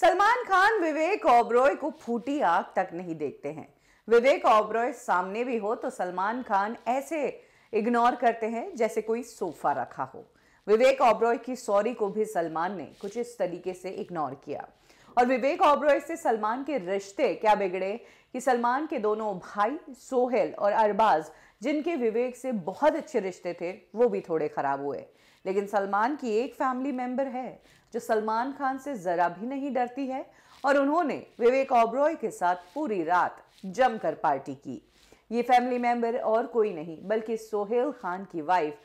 सलमान खान विवेक ओबरॉय को फूटी आग तक नहीं देखते हैं विवेक ओबरॉय सामने भी हो तो सलमान खान ऐसे इग्नोर करते हैं जैसे कोई सोफा रखा हो विवेक ओबरॉय की सॉरी को भी सलमान ने कुछ इस तरीके से इग्नोर किया और विवेक ओब्रॉय से सलमान के रिश्ते क्या बिगड़े कि सलमान के दोनों भाई सोहेल और अरबाज जिनके विवेक से बहुत अच्छे रिश्ते थे वो भी थोड़े ख़राब हुए लेकिन सलमान की एक फैमिली मेंबर है जो सलमान खान से ज़रा भी नहीं डरती है और उन्होंने विवेक ओब्रॉय के साथ पूरी रात जमकर पार्टी की ये फैमिली मेंबर और कोई नहीं बल्कि सोहेल खान की वाइफ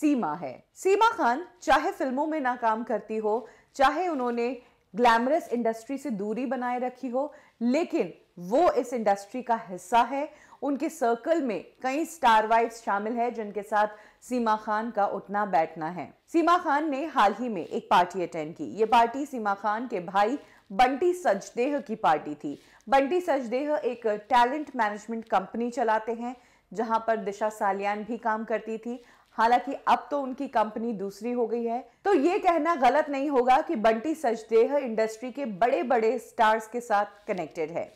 सीमा है सीमा खान चाहे फिल्मों में ना काम करती हो चाहे उन्होंने ग्लैमरस इंडस्ट्री से दूरी बनाए रखी हो लेकिन वो इस इंडस्ट्री का हिस्सा है उनके सर्कल में कई स्टार वाइफ्स शामिल है जिनके साथ सीमा खान का उठना बैठना है सीमा खान ने हाल ही में एक पार्टी अटेंड की ये पार्टी सीमा खान के भाई बंटी सचदेह की पार्टी थी बंटी सचदेह एक टैलेंट मैनेजमेंट कंपनी चलाते हैं जहां पर दिशा सालियान भी काम करती थी हालांकि अब तो उनकी कंपनी दूसरी हो गई है तो ये कहना गलत नहीं होगा कि बंटी सचदेह इंडस्ट्री के बड़े बड़े स्टार्स के साथ कनेक्टेड है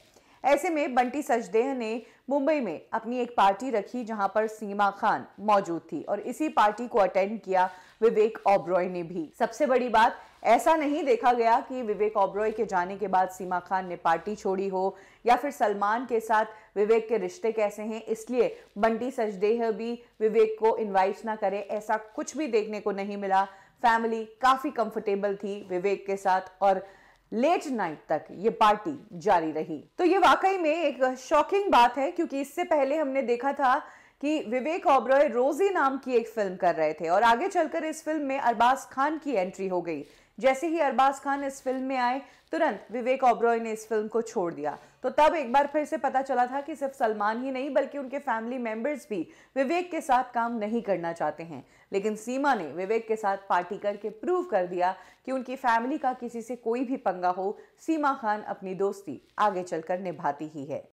ऐसे में बंटी सचदेह ने मुंबई में अपनी एक पार्टी रखी जहां पर सीमा खान मौजूद थी और इसी पार्टी को अटेंड किया विवेक ओब्रॉय ने भी सबसे बड़ी बात ऐसा नहीं देखा गया कि विवेक ओब्रॉय के जाने के बाद सीमा खान ने पार्टी छोड़ी हो या फिर सलमान के साथ विवेक के रिश्ते कैसे हैं इसलिए बंटी सचदेह भी विवेक को इनवाइट ना करे ऐसा कुछ भी देखने को नहीं मिला फैमिली काफ़ी कंफर्टेबल थी विवेक के साथ और लेट नाइट तक ये पार्टी जारी रही तो ये वाकई में एक शॉकिंग बात है क्योंकि इससे पहले हमने देखा था कि विवेक ओबरॉय रोजी नाम की एक फिल्म कर रहे थे और आगे चलकर इस फिल्म में अरबाज खान की एंट्री हो गई जैसे ही अरबाज खान इस फिल्म में आए तुरंत विवेक ओबरॉय ने इस फिल्म को छोड़ दिया तो तब एक बार फिर से पता चला था कि सिर्फ सलमान ही नहीं बल्कि उनके फैमिली मेंबर्स भी विवेक के साथ काम नहीं करना चाहते हैं लेकिन सीमा ने विवेक के साथ पार्टी करके प्रूव कर दिया कि उनकी फैमिली का किसी से कोई भी पंगा हो सीमा खान अपनी दोस्ती आगे चलकर निभाती ही है